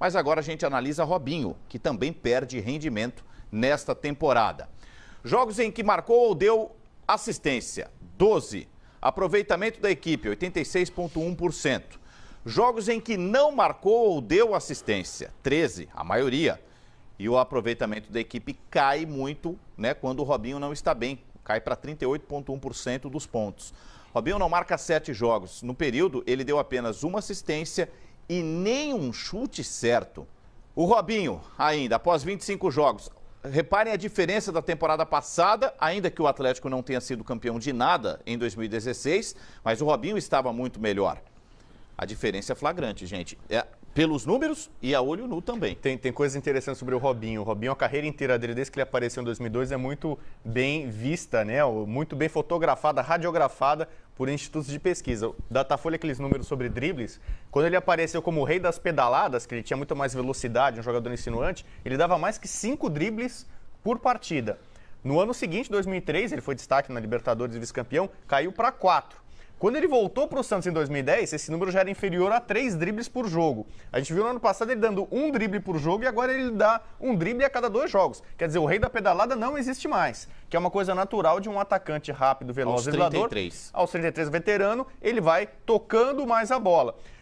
Mas agora a gente analisa Robinho, que também perde rendimento nesta temporada. Jogos em que marcou ou deu assistência, 12. Aproveitamento da equipe, 86,1%. Jogos em que não marcou ou deu assistência, 13, a maioria. E o aproveitamento da equipe cai muito né, quando o Robinho não está bem, cai para 38,1% dos pontos. Robinho não marca sete jogos. No período, ele deu apenas uma assistência e nenhum chute certo. O Robinho, ainda, após 25 jogos, reparem a diferença da temporada passada, ainda que o Atlético não tenha sido campeão de nada em 2016, mas o Robinho estava muito melhor. A diferença é flagrante, gente. É pelos números e a olho nu também. Tem, tem coisas interessantes sobre o Robinho. O Robinho, a carreira inteira dele, desde que ele apareceu em 2002, é muito bem vista, né? Muito bem fotografada, radiografada por institutos de pesquisa. Datafolha, aqueles números sobre dribles, quando ele apareceu como o rei das pedaladas, que ele tinha muito mais velocidade, um jogador insinuante, ele dava mais que cinco dribles por partida. No ano seguinte, 2003, ele foi destaque na Libertadores e vice-campeão, caiu para quatro. Quando ele voltou para o Santos em 2010, esse número já era inferior a três dribles por jogo. A gente viu no ano passado ele dando um drible por jogo e agora ele dá um drible a cada dois jogos. Quer dizer, o rei da pedalada não existe mais, que é uma coisa natural de um atacante rápido, veloz, aos 33. Aos 33, veterano, ele vai tocando mais a bola.